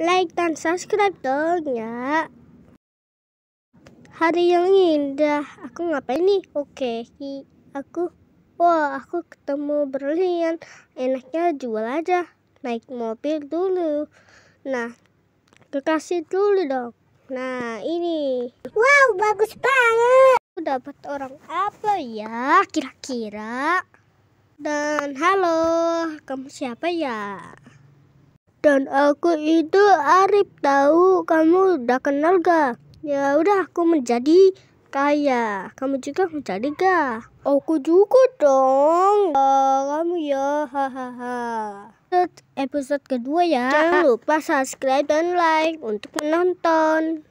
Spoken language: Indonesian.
like dan subscribe dong ya. Hari yang indah. Aku ngapain nih? Oke, okay. aku wah, aku ketemu berlian. Enaknya jual aja. Naik mobil dulu. Nah, kekasih dulu dong. Nah, ini. Wow, bagus banget. Aku dapat orang apa ya kira-kira? Dan halo, kamu siapa ya? dan aku itu Arif tahu kamu udah kenal ga? ya udah aku menjadi kaya kamu juga menjadi ga? aku juga dong uh, kamu ya hahaha episode kedua ya jangan lupa subscribe dan like untuk menonton